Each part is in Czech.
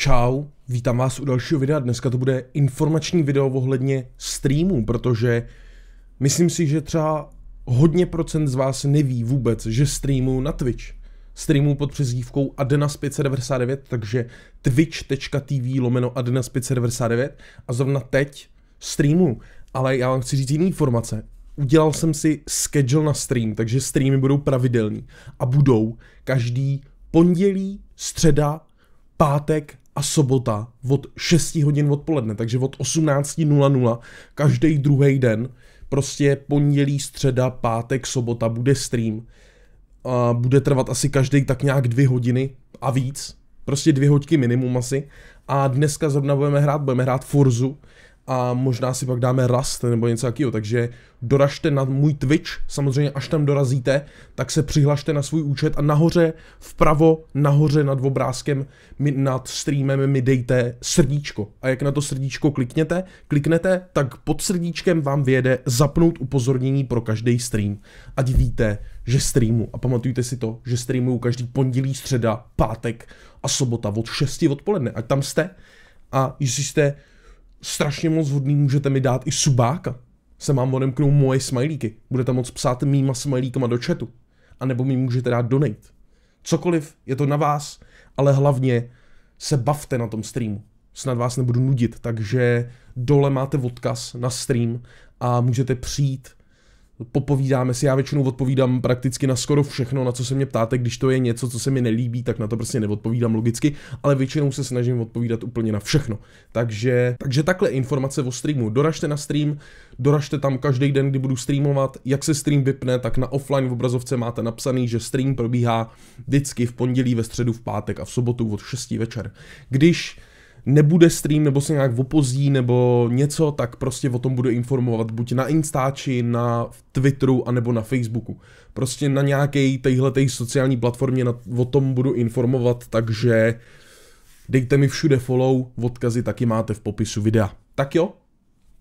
Čau, vítám vás u dalšího videa. Dneska to bude informační video ohledně streamů, protože myslím si, že třeba hodně procent z vás neví vůbec, že streamu na Twitch. Streamu pod přezdívkou Adenas 599, takže twitch.tv lomeno Adenas 599 a zrovna teď streamu. Ale já vám chci říct jiný informace. Udělal jsem si schedule na stream, takže streamy budou pravidelný a budou každý pondělí, středa, pátek, a sobota od 6 hodin odpoledne, takže od 18.00 každý druhý den, prostě pondělí, středa, pátek, sobota bude stream. A bude trvat asi každý tak nějak dvě hodiny a víc, prostě dvě hoďky minimum asi. A dneska zrovna budeme hrát, budeme hrát Forzu a možná si pak dáme rast nebo něco takového, takže doražte na můj Twitch, samozřejmě až tam dorazíte, tak se přihlašte na svůj účet a nahoře, vpravo, nahoře nad obrázkem, mi, nad streamem mi dejte srdíčko a jak na to srdíčko klikněte, kliknete, tak pod srdíčkem vám vyjede zapnout upozornění pro každý stream, ať víte, že streamu a pamatujte si to, že streamuju každý pondělí, středa, pátek a sobota od 6 odpoledne, ať tam jste a jestli jste strašně moc vhodný můžete mi dát i subáka. Se mám odemknout moje smajlíky. Budete moc psát mýma smajlíkama do chatu. A nebo mi můžete dát donate. Cokoliv, je to na vás, ale hlavně se bavte na tom streamu. Snad vás nebudu nudit, takže dole máte odkaz na stream a můžete přijít popovídáme si, já většinou odpovídám prakticky na skoro všechno, na co se mě ptáte, když to je něco, co se mi nelíbí, tak na to prostě neodpovídám logicky, ale většinou se snažím odpovídat úplně na všechno. Takže, takže takhle informace o streamu. Doražte na stream, doražte tam každý den, kdy budu streamovat, jak se stream vypne, tak na offline v obrazovce máte napsaný, že stream probíhá vždycky v pondělí, ve středu, v pátek a v sobotu od 6 večer. Když nebude stream, nebo se nějak opozdí, nebo něco, tak prostě o tom budu informovat buď na Instači, na Twitteru, a nebo na Facebooku. Prostě na nějaké téhle sociální platformě na, o tom budu informovat, takže dejte mi všude follow, odkazy taky máte v popisu videa. Tak jo,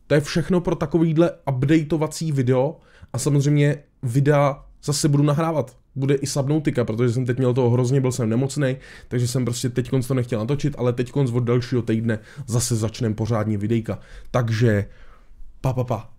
to je všechno pro takovýhle updateovací video a samozřejmě videa zase budu nahrávat bude i slabnoutika, protože jsem teď měl toho hrozně, byl jsem nemocný, takže jsem prostě teď to nechtěl natočit, ale teď od dalšího týdne zase začnem pořádně videjka. Takže pa pa pa.